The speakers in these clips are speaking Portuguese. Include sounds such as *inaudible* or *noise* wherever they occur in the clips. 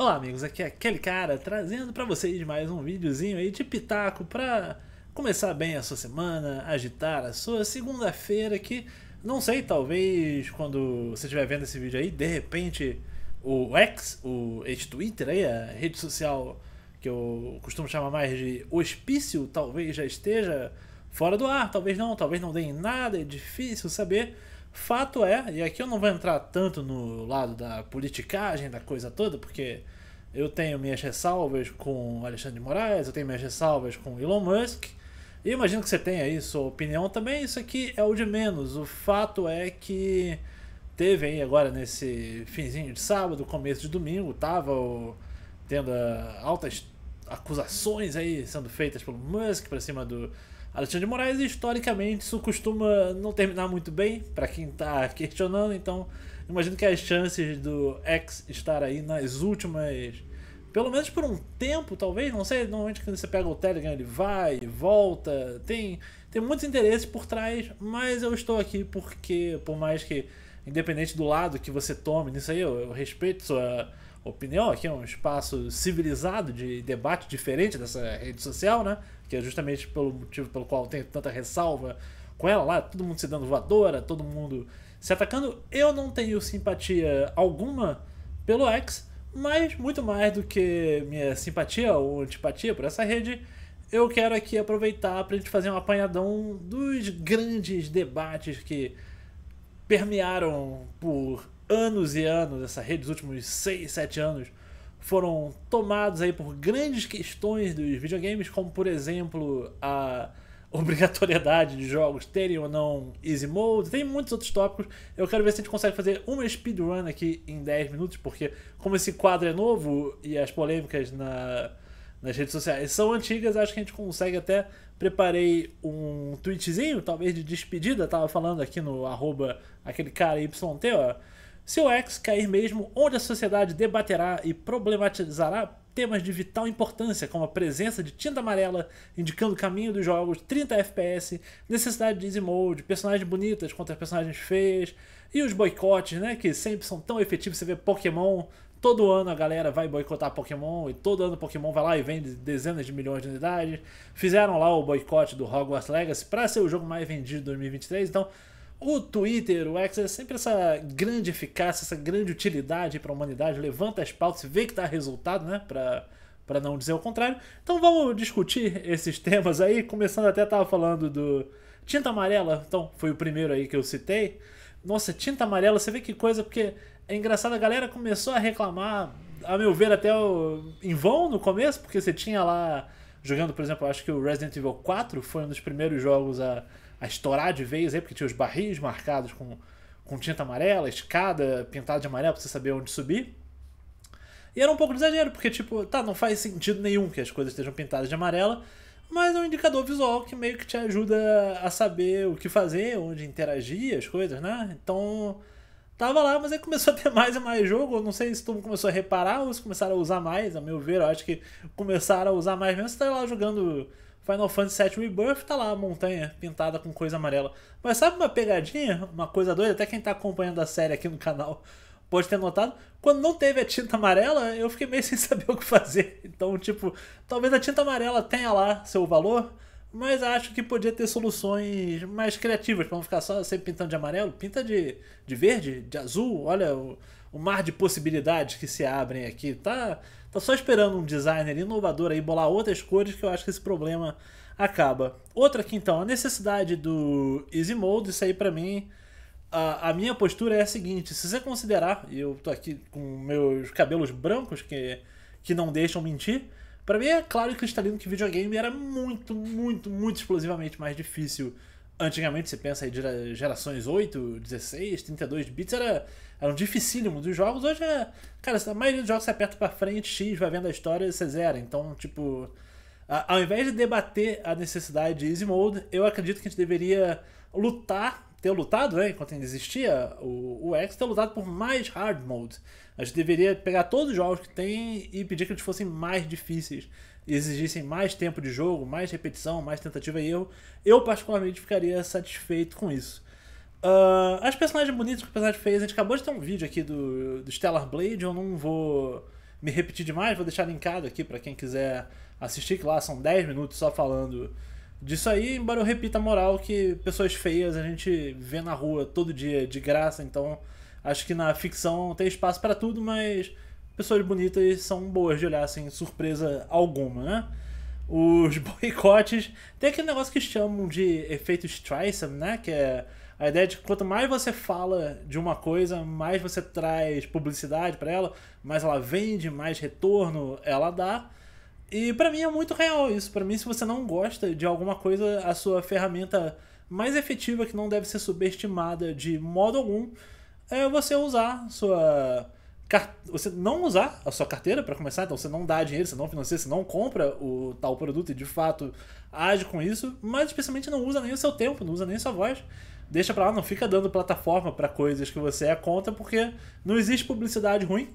Olá amigos, aqui é aquele cara trazendo para vocês mais um videozinho aí de pitaco para começar bem a sua semana, agitar a sua segunda-feira que não sei, talvez quando você estiver vendo esse vídeo aí, de repente o X, o esse Twitter aí, a rede social que eu costumo chamar mais de hospício, talvez já esteja fora do ar, talvez não, talvez não dê em nada, é difícil saber. Fato é, e aqui eu não vou entrar tanto no lado da politicagem, da coisa toda, porque eu tenho minhas ressalvas com Alexandre de Moraes, eu tenho minhas ressalvas com Elon Musk, e imagino que você tenha aí sua opinião também, isso aqui é o de menos. O fato é que teve aí agora nesse finzinho de sábado, começo de domingo, tava tendo altas acusações aí sendo feitas pelo Musk para cima do Alexandre de Moraes, historicamente, isso costuma não terminar muito bem, para quem está questionando, então imagino que as chances do ex estar aí nas últimas, pelo menos por um tempo, talvez, não sei, normalmente quando você pega o Telegram ele vai, volta, tem, tem muitos interesses por trás, mas eu estou aqui porque, por mais que, independente do lado que você tome nisso aí, eu, eu respeito sua opinião, aqui é um espaço civilizado de debate diferente dessa rede social, né? que é justamente pelo motivo pelo qual eu tenho tanta ressalva com ela lá, todo mundo se dando voadora, todo mundo se atacando. Eu não tenho simpatia alguma pelo X, mas muito mais do que minha simpatia ou antipatia por essa rede, eu quero aqui aproveitar para a gente fazer um apanhadão dos grandes debates que permearam por anos e anos essa rede, os últimos 6, 7 anos foram tomados aí por grandes questões dos videogames, como por exemplo a *laughs* obrigatoriedade de jogos terem ou não Easy Mode, tem muitos outros tópicos. Eu quero ver se a gente consegue fazer uma speedrun aqui em 10 minutos, porque como esse quadro é novo e as polêmicas na, nas redes sociais são antigas, acho que a gente consegue até. Preparei um tweetzinho, talvez de despedida, tava falando aqui no arroba aquele cara YT, ó seu ex cair mesmo, onde a sociedade debaterá e problematizará temas de vital importância, como a presença de tinta amarela indicando o caminho dos jogos, 30 FPS, necessidade de easy mode, personagens bonitas contra personagens feias, e os boicotes, né, que sempre são tão efetivos, você vê Pokémon todo ano a galera vai boicotar Pokémon e todo ano Pokémon vai lá e vende dezenas de milhões de unidades. Fizeram lá o boicote do Hogwarts Legacy para ser o jogo mais vendido de 2023, então o Twitter, o X, é sempre essa grande eficácia, essa grande utilidade para a humanidade. Levanta as pautas, vê que dá resultado, né? para não dizer o contrário. Então vamos discutir esses *laughs* temas aí, começando até estava falando do tinta amarela, então foi o primeiro aí que eu citei. Nossa, tinta amarela, você vê que coisa, porque é engraçado, a galera começou a reclamar, a meu ver até o... em vão no começo, porque você tinha lá jogando, por exemplo, acho que o Resident Evil 4 foi um dos primeiros jogos a, a estourar de vez aí, porque tinha os barris marcados com, com tinta amarela, escada pintada de amarelo pra você saber onde subir. E era um pouco de exagero, porque, tipo, tá, não faz sentido nenhum que as coisas estejam pintadas de amarela, mas é um indicador visual que meio que te ajuda a saber o que fazer, onde interagir as coisas, né? Então Tava lá, mas aí começou a ter mais e mais jogo. Eu não sei se todo mundo começou a reparar ou se começaram a usar mais. A meu ver, eu acho que começaram a usar mais mesmo. Você tá lá jogando Final Fantasy VII Rebirth, tá lá a montanha pintada com coisa amarela. Mas sabe uma pegadinha? Uma coisa doida? Até quem tá acompanhando a série aqui no canal pode ter notado. Quando não teve a tinta amarela, eu fiquei meio *laughs* sem saber o que fazer. Então, tipo, talvez a tinta amarela tenha lá seu valor mas acho que podia ter soluções mais criativas para não ficar só sempre pintando de amarelo. Pinta de, de verde, de azul. Olha o, o mar de possibilidades que se abrem aqui. Tá, tá só esperando um designer inovador aí bolar outras cores que eu acho que esse problema acaba. Outra aqui então, a necessidade do Easy Mode. Isso aí para mim, a, a minha postura é a seguinte: se você considerar, e eu tô aqui com meus cabelos brancos que, que não deixam mentir para mim é claro e cristalino que videogame era muito, muito, muito explosivamente mais difícil. Antigamente, você pensa aí, gerações 8, 16, 32 bits, era, era um dificílimo dos jogos. Hoje é. Cara, a maioria dos jogos você aperta pra frente, X, vai vendo a história e você zera. Então, tipo. A, ao invés de debater a necessidade de Easy Mode, eu acredito que a gente deveria lutar ter lutado, né, enquanto ainda existia o, o X, ter lutado por mais hard mode. A gente deveria pegar todos os jogos que tem e pedir que eles fossem mais difíceis, exigissem mais tempo de jogo, mais repetição, mais tentativa e erro. Eu, particularmente, ficaria satisfeito com isso. Uh, as personagens bonitas que o personagem fez, a gente acabou de ter um vídeo aqui do, do Stellar Blade, eu não vou me repetir demais, vou deixar linkado aqui para quem quiser assistir, que lá são 10 minutos só falando Disso aí, embora eu repita a moral que pessoas feias a gente vê na rua todo dia de graça, então acho que na ficção tem espaço para tudo, mas pessoas bonitas são boas de olhar sem surpresa alguma, né? Os *laughs* boicotes. Tem aquele negócio que chamam de efeito Streisand, né? Que é a ideia de que quanto mais você fala de uma coisa, mais você traz publicidade para ela, mais ela vende, mais retorno ela dá. E para mim é muito real isso. Para mim, se você não gosta de alguma coisa, a sua ferramenta mais efetiva, que não deve ser subestimada de modo algum, é você usar sua você não usar a sua carteira para começar, então você não dá dinheiro, você não financia, você não compra o tal produto e de fato age com isso, mas especialmente não usa nem o seu tempo, não usa nem a sua voz. Deixa para lá, não fica dando plataforma para coisas que você é contra, porque não existe publicidade ruim.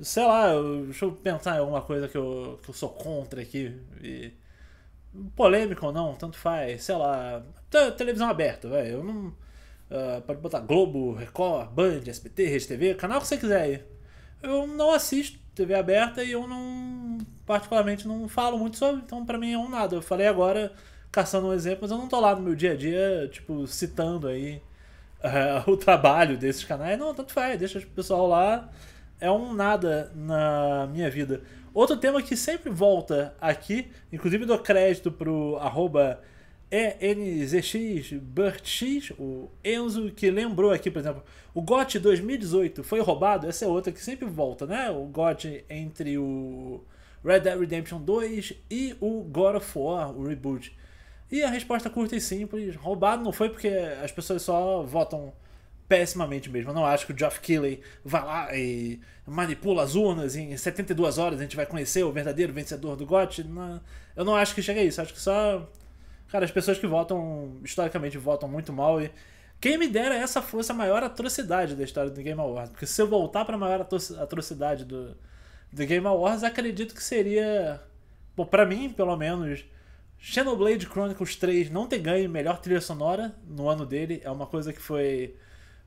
Sei lá, eu, deixa eu pensar em alguma coisa que eu, que eu sou contra aqui. E, polêmico ou não, tanto faz. Sei lá, televisão aberta, velho. Eu não. Uh, pode botar Globo, Record, Band, SBT, RedeTV, canal que você quiser aí. Eu não assisto TV aberta e eu não. Particularmente não falo muito sobre, então pra mim é um nada. Eu falei agora caçando um exemplo, mas eu não tô lá no meu dia a dia, tipo, citando aí uh, *laughs* o trabalho desses canais. Não, tanto faz, deixa o pessoal lá é um nada na minha vida. Outro tema que sempre volta aqui, inclusive dou crédito pro arroba ENZXBurtX, o Enzo, que lembrou aqui, por exemplo, o GOT 2018 foi roubado, essa é outra que sempre volta, né? O GOT entre o Red Dead Redemption 2 e o God of War, o reboot. E a resposta curta e simples, roubado não foi porque as pessoas só votam pessimamente mesmo. Eu não acho que o Geoff Keighley vá lá e manipula as urnas em 72 horas a gente vai conhecer o verdadeiro vencedor do GOT. Não, eu não acho que chegue a isso. Eu acho que só. Cara, as pessoas que votam, historicamente, votam muito mal e. Quem me dera essa fosse a maior atrocidade da história do Game Awards. Porque se eu voltar para a maior atrocidade do, do Game Awards, acredito que seria. Bom, pra mim, pelo menos. Xenoblade Chronicles 3 não ter ganho melhor trilha sonora no ano dele é uma coisa que foi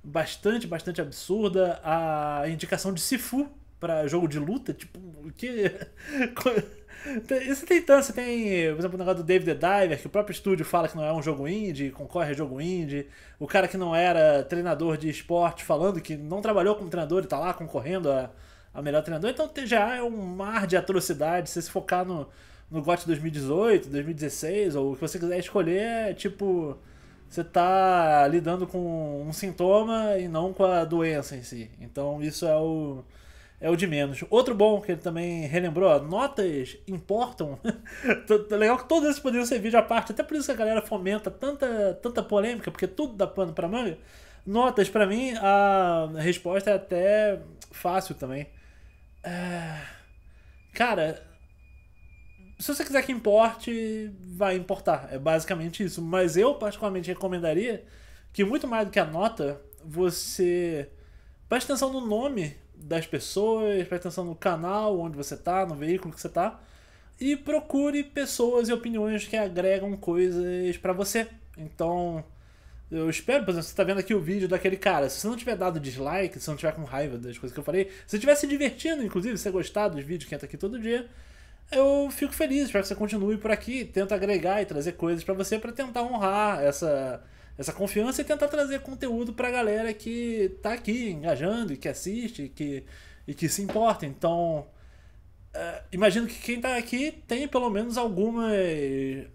bastante, bastante absurda. A indicação de Sifu para jogo de luta, tipo, que. Você *laughs* tem tanto, você tem, por exemplo, o negócio do David the Diver, que o próprio estúdio fala que não é um jogo indie, concorre a jogo indie. O cara que não era treinador de esporte falando que não trabalhou como treinador e tá lá concorrendo a, a melhor treinador. Então o TGA é um mar de atrocidade Se você focar no, no GOT 2018, 2016, ou o que você quiser escolher, é tipo você está lidando com um sintoma e não com a doença em si. Então isso é o, é o de menos. Outro bom que ele também relembrou, notas importam. *laughs* Legal que todos esses poderiam ser vídeo à parte, até por isso que a galera fomenta tanta, tanta polêmica, porque tudo dá pano para manga. Notas, para mim, a resposta é até fácil também. É... Cara, se você quiser que importe, vai importar. É basicamente isso. Mas eu, particularmente, recomendaria que, muito mais do que a nota, você preste atenção no nome das pessoas, preste atenção no canal onde você está, no veículo que você está, e procure pessoas e opiniões que agregam coisas para você. Então, eu espero, por exemplo, você está vendo aqui o vídeo daquele cara. Se você não tiver dado dislike, se você não tiver com raiva das coisas que eu falei, se você estiver se divertindo, inclusive, se você gostar dos vídeos que entra aqui todo dia eu fico feliz, espero que você continue por aqui, tenta agregar e trazer coisas para você para tentar honrar essa essa confiança e tentar trazer conteúdo para a galera que tá aqui engajando e que assiste e que, e que se importa. Então, é, imagino que quem tá aqui tem pelo menos alguma,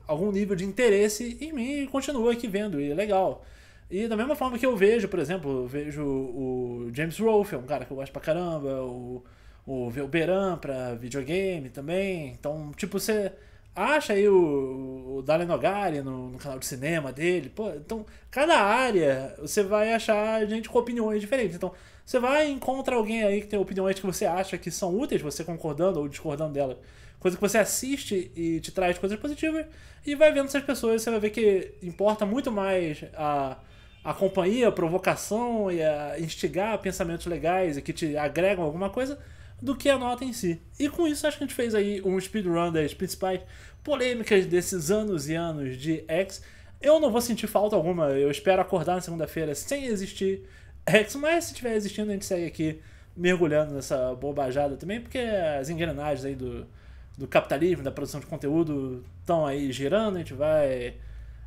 algum nível de interesse em mim e continua aqui vendo, e é legal. E da mesma forma que eu vejo, por exemplo, eu vejo o James Rolfe, é um cara que eu gosto pra caramba, o o Velberan para videogame também. Então, tipo, você acha aí o, o Dalen Nogari no, no, canal de cinema dele. Pô, então, cada área você vai achar gente com opiniões diferentes. Então, você vai e encontra alguém aí que tem opiniões que você acha que são úteis, você concordando ou discordando dela. Coisa que você assiste e te traz coisas positivas. E vai vendo essas pessoas, você vai ver que importa muito mais a a companhia, a provocação e a instigar pensamentos legais e que te agregam alguma coisa do que a nota em si. E com isso acho que a gente fez aí um speedrun das principais polêmicas desses anos e anos de X. Eu não vou sentir falta alguma, eu espero acordar na segunda-feira sem existir X, mas se tiver existindo a gente segue aqui mergulhando nessa bobajada também, porque as engrenagens aí do, do capitalismo, da produção de conteúdo estão aí girando, a gente vai...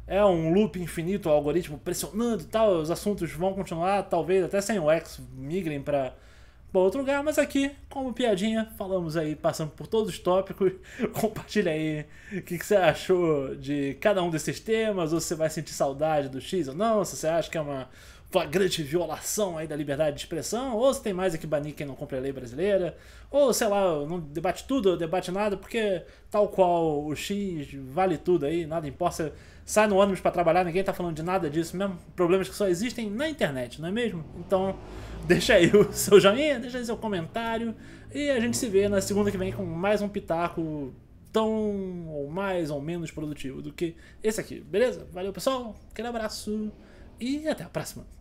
É um loop infinito, o algoritmo pressionando e tal, os assuntos vão continuar, talvez até sem o X migrem para para outro lugar, mas aqui, como piadinha, falamos aí, passando por todos os tópicos. *laughs* Compartilha aí o que, que, você achou de cada um desses temas, ou se você vai sentir saudade do X ou não, se você acha que é uma flagrante violação aí da liberdade de expressão, ou se tem mais aqui banir quem não cumpre a lei brasileira, ou sei lá, não debate tudo, debate nada, porque tal qual o X vale tudo aí, nada importa sai no ônibus para trabalhar, ninguém tá falando de nada disso mesmo. Problemas que só existem na internet, não é mesmo? Então, *laughs* deixa aí o seu joinha, deixa aí seu comentário e a gente se vê na segunda que vem com mais um pitaco tão ou mais ou menos produtivo do que esse aqui, beleza? Valeu, pessoal. Aquele abraço e até a próxima.